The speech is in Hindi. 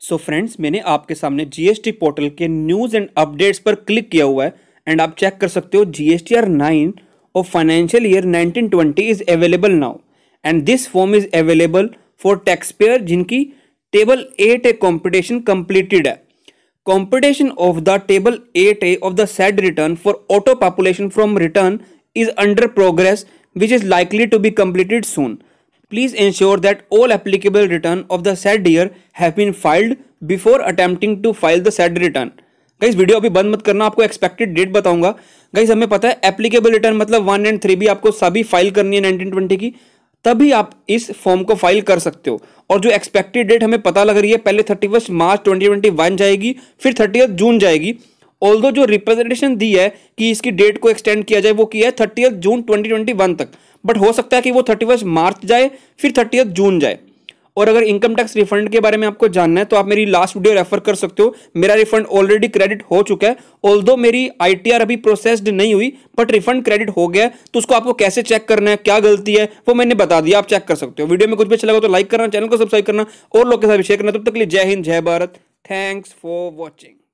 सो so फ्रेंड्स मैंने आपके सामने जीएसटी पोर्टल के न्यूज़ एंड अपडेट्स पर क्लिक किया हुआ है एंड आप चेक कर सकते हो G S T R nine और financial year nineteen twenty is available now and this form is available for taxpayer जिनकी table eight A competition completed है of the table eight A of the said return for auto population from return is under progress which is likely to be completed soon Please ensure that all applicable return of the said year have been filed before attempting to file the said return. Guys video अभी बंद मत करना आपको एक्सपेक्टेड डेट बताऊंगा गाइज हमें पता है एप्लीकेबल रिटर्न मतलब वन एंड थ्री भी आपको सभी फाइल करनी है नाइनटीन ट्वेंटी की तभी आप इस फॉर्म को फाइल कर सकते हो और जो एक्सपेक्टेड डेट हमें पता लग रही है पहले thirty first March twenty twenty one जाएगी फिर थर्टी जून जाएगी ऑल्दो जो रिप्रेजेंटेशन दी है कि इसकी डेट को एक्सटेंड किया जाए वो किया है थर्टी जून ट्वेंटी तक बट हो सकता है कि वो थर्टी मार्च जाए फिर थर्टी जून जाए और अगर इनकम टैक्स रिफंड के बारे में आपको जानना है तो आप मेरी लास्ट वीडियो रेफर कर सकते हो मेरा रिफंड ऑलरेडी क्रेडिट हो चुका है ऑल मेरी आईटीआर अभी प्रोसेस्ड नहीं हुई बट रिफंड क्रेडिट हो गया तो उसको आपको कैसे चेक करना है क्या गलती है वो मैंने बता दिया आप चेक कर सकते हो वीडियो में कुछ भी अच्छा लगा तो लाइक करना चैनल को सब्सक्राइब करना और लोग के साथ शेयर करना तब तो तक के लिए जय हिंद जय भारत थैंक्स फॉर वॉचिंग